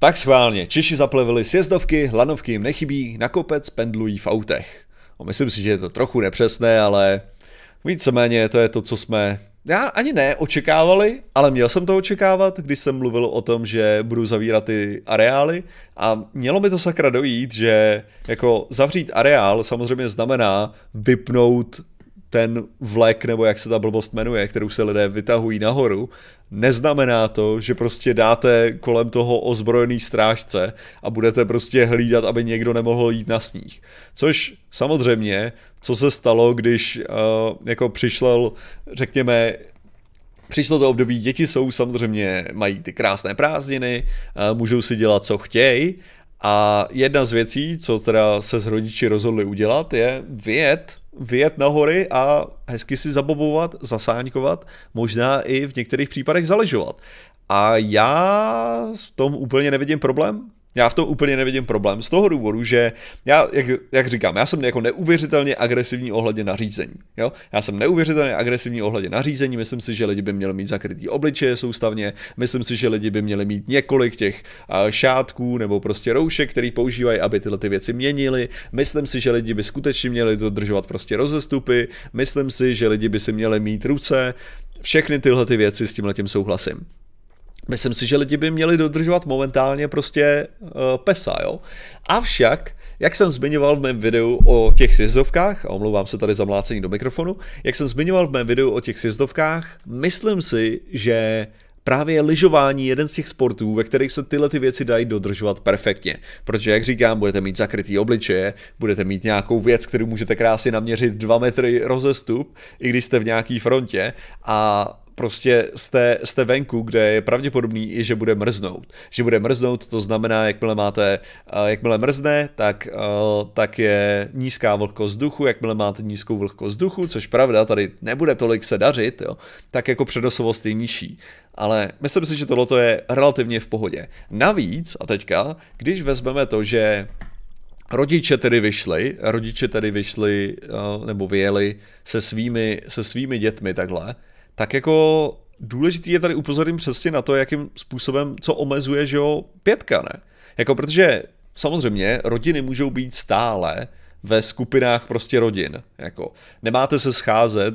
Tak schválně, Češi zaplevili sjezdovky, lanovky jim nechybí, na kopec pendlují v autech. No, myslím si, že je to trochu nepřesné, ale víceméně to je to, co jsme já ani ne očekávali, ale měl jsem to očekávat, když jsem mluvil o tom, že budu zavírat ty areály a mělo mi to sakra dojít, že jako zavřít areál samozřejmě znamená vypnout ten vlek, nebo jak se ta blbost jmenuje, kterou se lidé vytahují nahoru, neznamená to, že prostě dáte kolem toho ozbrojený strážce a budete prostě hlídat, aby někdo nemohl jít na sníh. Což samozřejmě, co se stalo, když uh, jako přišel, řekněme, Přišlo to období, děti jsou samozřejmě, mají ty krásné prázdniny, eh, můžou si dělat, co chtějí a jedna z věcí, co teda se s rodiči rozhodli udělat, je vyjet, vyjet na hory a hezky si zabobovat, zasáňkovat, možná i v některých případech zaležovat. A já v tom úplně nevidím problém, já v tom úplně nevidím problém z toho důvodu, že já, jak, jak říkám, já jsem jako neuvěřitelně agresivní ohledně nařízení. Jo? Já jsem neuvěřitelně agresivní ohledně nařízení, myslím si, že lidi by měli mít zakrytý obličeje soustavně, myslím si, že lidi by měli mít několik těch šátků nebo prostě roušek, který používají, aby tyhle ty věci měnili. Myslím si, že lidi by skutečně měli dodržovat prostě rozestupy, myslím si, že lidi by si měli mít ruce, všechny tyhle ty věci s tím souhlasím. Myslím si, že lidi by měli dodržovat momentálně prostě uh, pesa, jo. Avšak, jak jsem zmiňoval v mém videu o těch sjezdovkách, a omlouvám se tady za mlácení do mikrofonu, jak jsem zmiňoval v mém videu o těch sjezdovkách, myslím si, že právě lyžování jeden z těch sportů, ve kterých se tyhle ty věci dají dodržovat perfektně. Protože, jak říkám, budete mít zakrytý obličeje, budete mít nějakou věc, kterou můžete krásně naměřit 2 metry rozestup, i když jste v nějaký frontě a prostě jste, jste venku, kde je pravděpodobný, že bude mrznout. Že bude mrznout, to znamená, jakmile máte, eh, jakmile mrzne, tak, eh, tak je nízká vlhkost vzduchu, jakmile máte nízkou vlhkost vzduchu, což pravda, tady nebude tolik se dařit, jo, tak jako předosovost je nižší. Ale myslím si, že tohle je relativně v pohodě. Navíc, a teďka, když vezmeme to, že Rodiče tedy vyšli, rodiče tedy vyšli eh, nebo vyjeli se svými, se svými dětmi takhle, tak jako důležitý je tady upozornit přesně na to, jakým způsobem, co omezuje, že jo, pětka, ne? Jako protože samozřejmě rodiny můžou být stále ve skupinách prostě rodin. Jako nemáte se scházet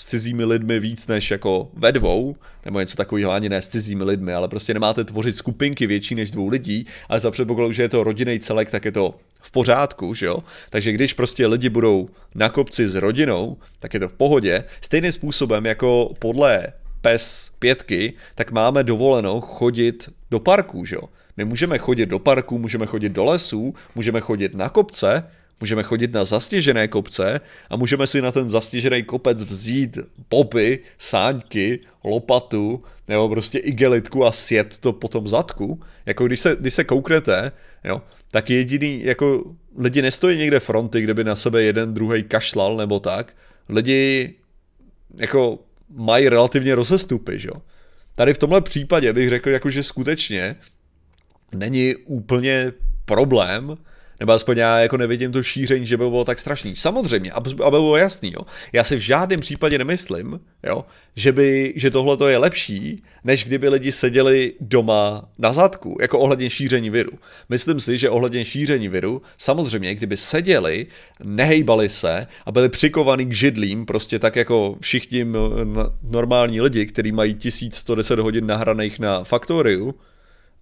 s cizími lidmi víc než jako ve dvou, nebo něco takového, ani ne s cizími lidmi, ale prostě nemáte tvořit skupinky větší než dvou lidí, ale za předpokladu, že je to rodinný celek, tak je to v pořádku, že jo? Takže když prostě lidi budou na kopci s rodinou, tak je to v pohodě. Stejným způsobem jako podle PES pětky, tak máme dovoleno chodit do parku, že jo? My můžeme chodit do parku, můžeme chodit do lesů, můžeme chodit na kopce, Můžeme chodit na zastěžené kopce a můžeme si na ten zastěžený kopec vzít popy, sáňky, lopatu nebo prostě igelitku a sjet to potom zadku. Jako když se, když se kouknete, jo, tak jediný, jako lidi nestojí někde fronty, kde by na sebe jeden druhý kašlal nebo tak. Lidi jako mají relativně rozestupy, jo. Tady v tomhle případě bych řekl, jako, že skutečně není úplně problém nebo aspoň já jako nevidím to šíření, že by bylo tak strašný. Samozřejmě, aby bylo jasný, jo. Já si v žádném případě nemyslím, jo, že, by, že tohle to je lepší, než kdyby lidi seděli doma na zadku, jako ohledně šíření viru. Myslím si, že ohledně šíření viru, samozřejmě, kdyby seděli, nehejbali se a byli přikovaní k židlím, prostě tak jako všichni normální lidi, kteří mají 1110 hodin nahraných na faktoriu,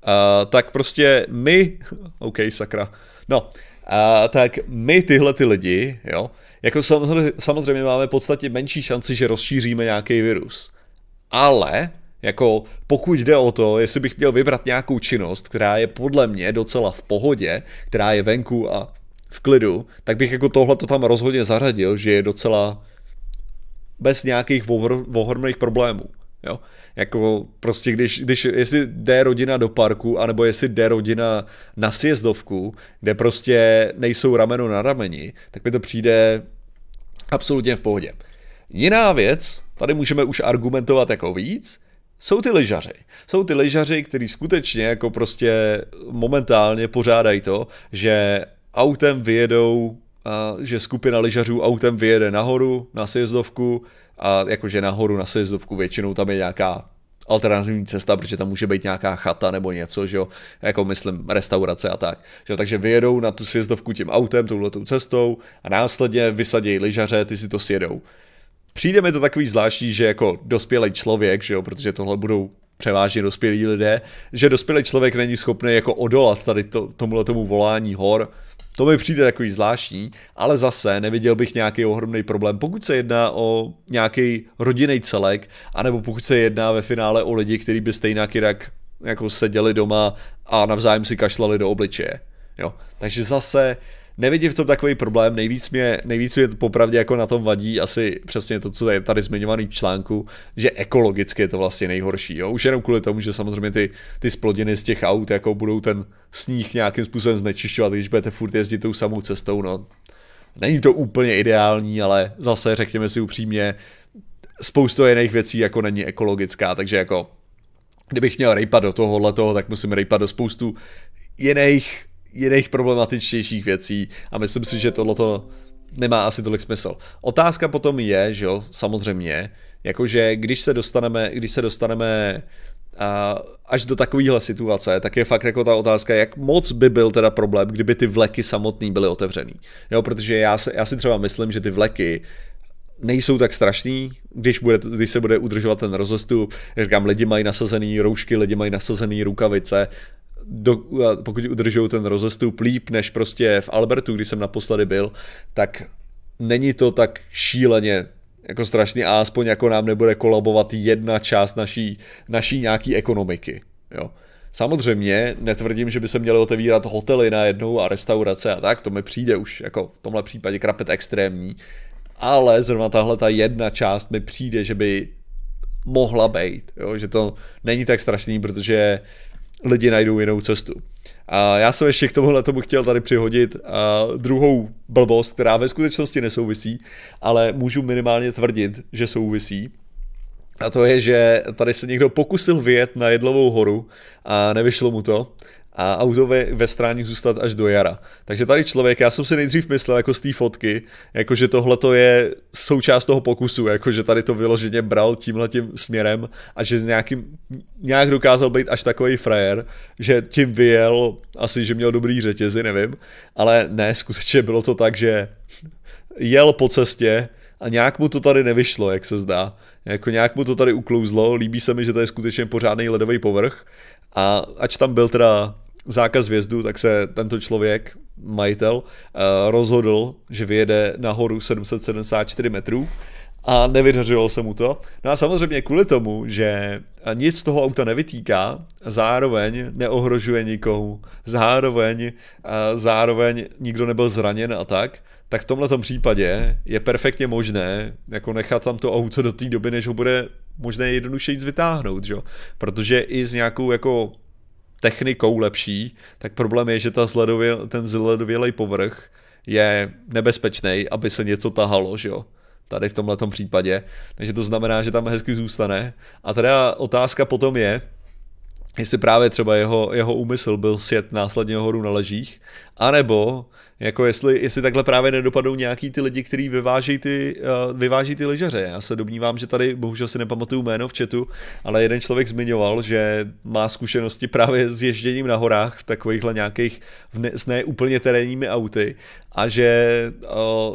Uh, tak prostě my, OK, sakra, no, uh, tak my tyhle ty lidi, jo, jako samozřejmě, samozřejmě máme v podstatě menší šanci, že rozšíříme nějaký virus. Ale jako pokud jde o to, jestli bych měl vybrat nějakou činnost, která je podle mě docela v pohodě, která je venku a v klidu, tak bych jako tohle to tam rozhodně zařadil, že je docela bez nějakých ohromných problémů. Jo? Jako prostě, když, když, jestli jde rodina do parku, anebo jestli jde rodina na sjezdovku, kde prostě nejsou rameno na rameni, tak mi to přijde absolutně v pohodě. Jiná věc, tady můžeme už argumentovat jako víc, jsou ty lyžaři. Jsou ty lyžaři, kteří skutečně jako prostě momentálně pořádají to, že autem vyjedou že skupina lyžařů autem vyjede nahoru na sjezdovku a jakože nahoru na sjezdovku většinou tam je nějaká alternativní cesta, protože tam může být nějaká chata nebo něco, že jo, jako myslím restaurace a tak. Že jo? Takže vyjedou na tu sjezdovku tím autem, touhletou cestou a následně vysadějí lyžaře, ty si to sjedou. Přijde mi to takový zvláštní, že jako dospělý člověk, že jo, protože tohle budou převážně dospělí lidé, že dospělý člověk není schopný jako odolat tady to, tomuhle tomu volání hor, to mi přijde takový zvláštní, ale zase neviděl bych nějaký ohromný problém, pokud se jedná o nějaký rodinný celek, anebo pokud se jedná ve finále o lidi, kteří by stejně jinak jako seděli doma a navzájem si kašlali do obličeje. Jo. Takže zase uh, Nevidím v tom takový problém, nejvíc mě, nejvíc mě popravdě jako na tom vadí asi přesně to, co je tady zmiňovaný v článku, že ekologicky je to vlastně nejhorší. Jo? Už jenom kvůli tomu, že samozřejmě ty, ty splodiny z těch aut jako budou ten sníh nějakým způsobem znečišťovat, když budete furt jezdit tou samou cestou. No. Není to úplně ideální, ale zase řekněme si upřímně, spousta jiných věcí jako není ekologická, takže jako kdybych měl rejpat do tohohle toho, tak musím rejpat do spoustu jiných jiných problematičtějších věcí a myslím si, že tohleto nemá asi tolik smysl. Otázka potom je, že jo, samozřejmě, jakože když se dostaneme, když se dostaneme a až do takovéhle situace, tak je fakt jako ta otázka, jak moc by byl teda problém, kdyby ty vleky samotný byly otevřený. Jo, protože já si, já si třeba myslím, že ty vleky nejsou tak strašný, když, bude, když se bude udržovat ten rozestup. Říkám, lidi mají nasazený roušky, lidi mají nasazený rukavice do, pokud udržou ten rozestup líp než prostě v Albertu, kdy jsem naposledy byl, tak není to tak šíleně jako strašný a aspoň jako nám nebude kolabovat jedna část naší, naší nějaký ekonomiky. Jo. Samozřejmě netvrdím, že by se měly otevírat hotely na jednou a restaurace a tak, to mi přijde už jako v tomhle případě krapet extrémní, ale zrovna tahle ta jedna část mi přijde, že by mohla být, jo? že to není tak strašný, protože lidi najdou jinou cestu. A já jsem ještě k tomuhle tomu chtěl tady přihodit a druhou blbost, která ve skutečnosti nesouvisí, ale můžu minimálně tvrdit, že souvisí. A to je, že tady se někdo pokusil vyjet na Jedlovou horu a nevyšlo mu to a auto ve, ve stráně zůstat až do jara. Takže tady člověk, já jsem si nejdřív myslel jako z té fotky, jako že tohle to je součást toho pokusu, jako že tady to vyloženě bral tímhle tím směrem a že nějakým, nějak dokázal být až takový frajer, že tím vyjel, asi že měl dobrý řetězy, nevím, ale ne, skutečně bylo to tak, že jel po cestě, a nějak mu to tady nevyšlo, jak se zdá. Jako nějak mu to tady uklouzlo, líbí se mi, že to je skutečně pořádný ledový povrch a ač tam byl teda zákaz vjezdu, tak se tento člověk, majitel, eh, rozhodl, že vyjede nahoru 774 metrů a nevydařilo se mu to. No a samozřejmě kvůli tomu, že nic z toho auta nevytýká, zároveň neohrožuje nikomu, zároveň, eh, zároveň nikdo nebyl zraněn a tak, tak v tomhle případě je perfektně možné jako nechat tam to auto do té doby, než ho bude možné jít vytáhnout, že? protože i s nějakou jako technikou lepší, tak problém je, že ta zledově, ten zledovělej povrch je nebezpečný, aby se něco tahalo, že jo? Tady v tomhle případě. Takže to znamená, že tam hezky zůstane. A teda otázka potom je, jestli právě třeba jeho, jeho úmysl byl sjet následně horu na ležích, anebo jako jestli, jestli takhle právě nedopadou nějaký ty lidi, kteří vyváží ty, uh, vyváží ty lyžaře. Já se domnívám, že tady, bohužel si nepamatuju jméno v chatu, ale jeden člověk zmiňoval, že má zkušenosti právě s ježděním na horách v takovýchhle nějakých, v ne, s neúplně terénními auty a že,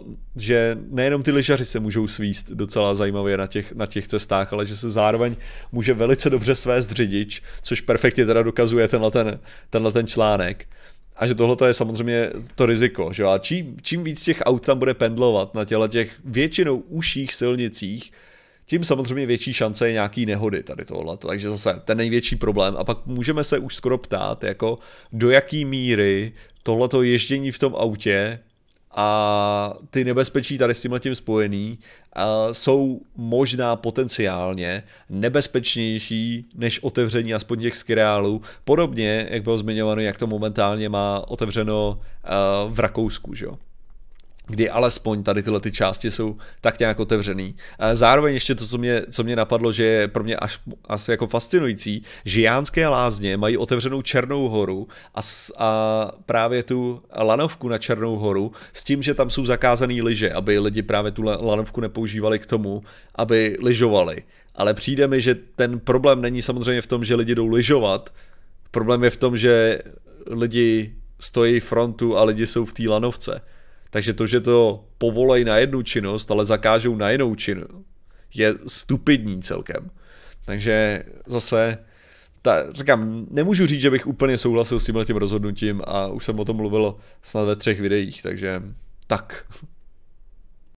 uh, že nejenom ty lyžaři se můžou svíst docela zajímavě na těch, na těch cestách, ale že se zároveň může velice dobře svést řidič, což perfektně teda dokazuje tenhle ten, tenhle ten článek. A že tohle je samozřejmě to riziko. Že? A čím, čím víc těch aut tam bude pendlovat na těle těch většinou užších silnicích, tím samozřejmě větší šance je nějaký nehody tady tohle. Takže zase ten největší problém. A pak můžeme se už skoro ptát, jako do jaký míry tohleto ježdění v tom autě a ty nebezpečí tady s tímhle tím spojený eh, jsou možná potenciálně nebezpečnější než otevření aspoň těch skireálů. Podobně, jak bylo zmiňováno, jak to momentálně má otevřeno eh, v Rakousku. Že? kdy alespoň tady tyhle ty části jsou tak nějak otevřený. Zároveň ještě to, co mě, co mě napadlo, že je pro mě až asi jako fascinující, že Jánské lázně mají otevřenou Černou horu a, a právě tu lanovku na Černou horu s tím, že tam jsou zakázané lyže, aby lidi právě tu lanovku nepoužívali k tomu, aby lyžovali. Ale přijde mi, že ten problém není samozřejmě v tom, že lidi jdou lyžovat, problém je v tom, že lidi stojí frontu a lidi jsou v té lanovce. Takže to, že to povolej na jednu činnost, ale zakážou na jinou činnost, je stupidní celkem. Takže zase, ta, říkám, nemůžu říct, že bych úplně souhlasil s tímhle tím rozhodnutím a už jsem o tom mluvil snad ve třech videích, takže tak.